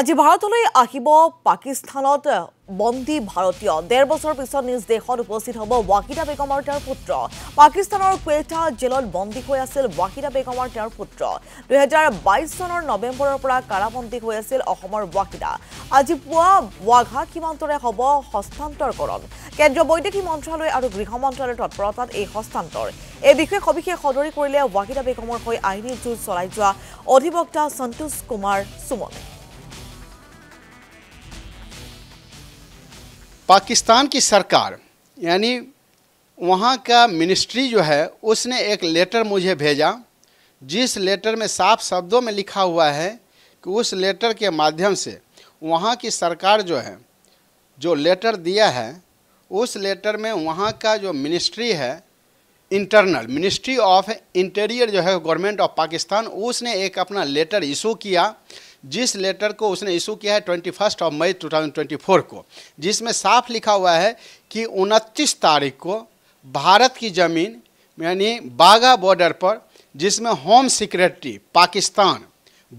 আজি ভাৰতলৈ আহিব পাকিস্তানত বন্দী ভাৰতীয় ডেৰ বছৰ পিছত নিজ দেশত উপস্থিত হ'ব ৱাকিদা বেগম আৰু তেওঁৰ পুত্ৰ পাকিস্তানৰ কুৱেটা জেলত বন্দী হৈ আছিল ৱাকিদা বেগম আৰু তেওঁৰ পুত্ৰ দুহেজাৰ বাইছ চনৰ নৱেম্বৰৰ পৰা কাৰাবন্দী হৈ আছিল অসমৰ ৱাকিদা আজি পুৱা ৱাঘা সীমান্তৰে হ'ব হস্তান্তৰকৰণ কেন্দ্ৰীয় বৈদেশিক মন্ত্ৰালয় আৰু গৃহ মন্ত্ৰালয়ৰ তৎপৰতাত এই হস্তান্তৰ এই বিষয়ে সবিশেষ সদৰি কৰিলে ৱাকিদা বেগমৰ হৈ আইনী যুঁজ চলাই যোৱা অধিবক্তা সন্তোষ কুমাৰ সুমনে पाकिस्तान की सरकार यानी वहाँ का मिनिस्ट्री जो है उसने एक लेटर मुझे भेजा जिस लेटर में साफ शब्दों में लिखा हुआ है कि उस लेटर के माध्यम से वहाँ की सरकार जो है जो लेटर दिया है उस लेटर में वहाँ का जो मिनिस्ट्री है इंटरनल मिनिस्ट्री ऑफ इंटीरियर जो है गवर्नमेंट ऑफ पाकिस्तान उसने एक अपना लेटर इशू किया जिस लेटर को उसने इशू किया है twenty first of May two thousand twenty four को जिसमें साफ लिखा हुआ है कि उनतीस तारीख को भारत की ज़मीन यानी बाघा बॉर्डर पर जिसमें होम सिक्रेटरी पाकिस्तान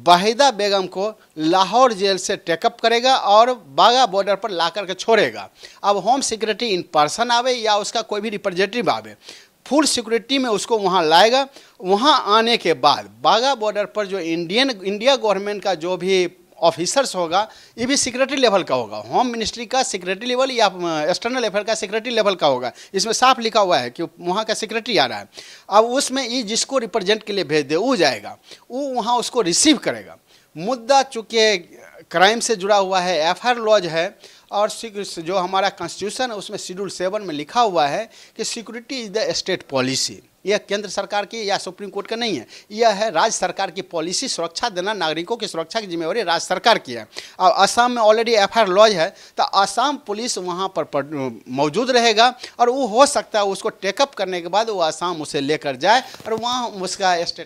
वाहिदा बेगम को लाहौर जेल से टेकअप करेगा और बाघा बॉर्डर पर ला करके छोड़ेगा अब होम सिक्रेटरी इन पर्सन आवे या उसका कोई भी रिप्रेजेंटेटिव आवे फुल सिक्योरिटी में उसको वहाँ लाएगा वहाँ आने के बाद बागा बॉर्डर पर जो इंडियन इंडिया गवर्नमेंट का जो भी ऑफिसर्स होगा ये भी सिक्रेटरी लेवल का होगा होम मिनिस्ट्री का सेक्रेटरी लेवल या एक्सटर्नल अफेयर का सेक्रेटरी लेवल का होगा इसमें साफ लिखा हुआ है कि वहाँ का सेक्रेटरी आ रहा है अब उसमें ये जिसको रिप्रेजेंट के लिए भेज दे वो जाएगा वो वहाँ उसको रिसीव करेगा मुद्दा चूँकि क्राइम से जुड़ा हुआ है एफ लॉज है और जो हमारा कॉन्स्टिट्यूशन है उसमें शेड्यूल सेवन में लिखा हुआ है कि security is the state policy यह केंद्र सरकार की या सुप्रीम कोर्ट का नहीं है यह है राज्य सरकार की पॉलिसी सुरक्षा देना नागरिकों की सुरक्षा की जिम्मेवारी राज्य सरकार की है और असम में ऑलरेडी एफ आई लॉज है तो असम पुलिस वहाँ पर, पर मौजूद रहेगा और वो हो सकता है उसको टेकअप करने के बाद वो असम उसे लेकर जाए और वहाँ उसका स्टेट